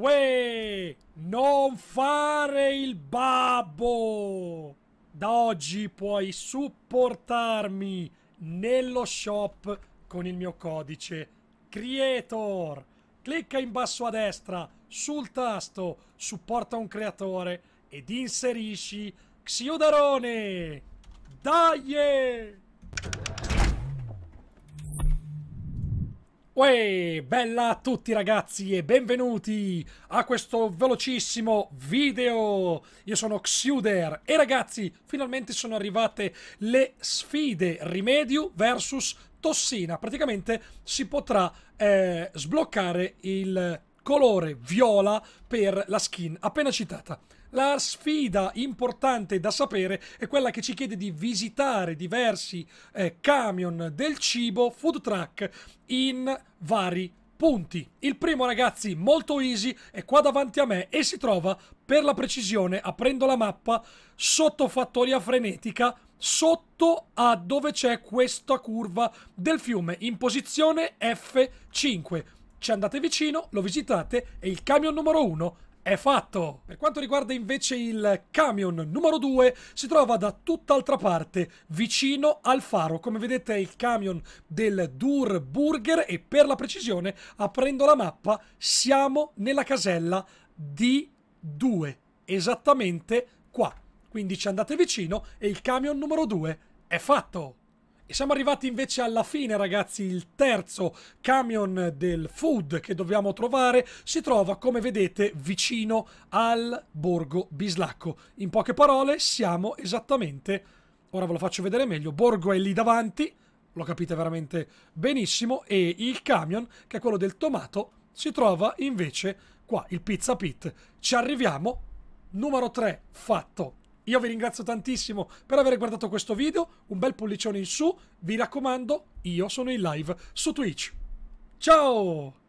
Uè, non fare il babbo! Da oggi puoi supportarmi nello shop con il mio codice Creator. Clicca in basso a destra sul tasto Supporta un creatore ed inserisci Xiudarone! Dai! Uè, bella a tutti ragazzi e benvenuti a questo velocissimo video. Io sono Xuder e ragazzi, finalmente sono arrivate le sfide Rimedio versus Tossina. Praticamente si potrà eh, sbloccare il colore viola per la skin appena citata. La sfida importante da sapere è quella che ci chiede di visitare diversi eh, camion del cibo, food truck, in vari punti. Il primo, ragazzi, molto easy, è qua davanti a me e si trova, per la precisione, aprendo la mappa, sotto Fattoria Frenetica, sotto a dove c'è questa curva del fiume, in posizione F5 ci andate vicino, lo visitate e il camion numero 1 è fatto! Per quanto riguarda invece il camion numero 2, si trova da tutt'altra parte, vicino al faro. Come vedete è il camion del Dur Burger e per la precisione, aprendo la mappa, siamo nella casella D2, esattamente qua. Quindi ci andate vicino e il camion numero 2 è fatto! E siamo arrivati invece alla fine, ragazzi. Il terzo camion del food che dobbiamo trovare si trova, come vedete, vicino al borgo Bislacco. In poche parole, siamo esattamente... Ora ve lo faccio vedere meglio. Borgo è lì davanti, lo capite veramente benissimo, e il camion, che è quello del tomato, si trova invece qua, il Pizza Pit. Ci arriviamo. Numero 3 fatto. Io vi ringrazio tantissimo per aver guardato questo video, un bel pollicione in su, vi raccomando, io sono in live su Twitch. Ciao!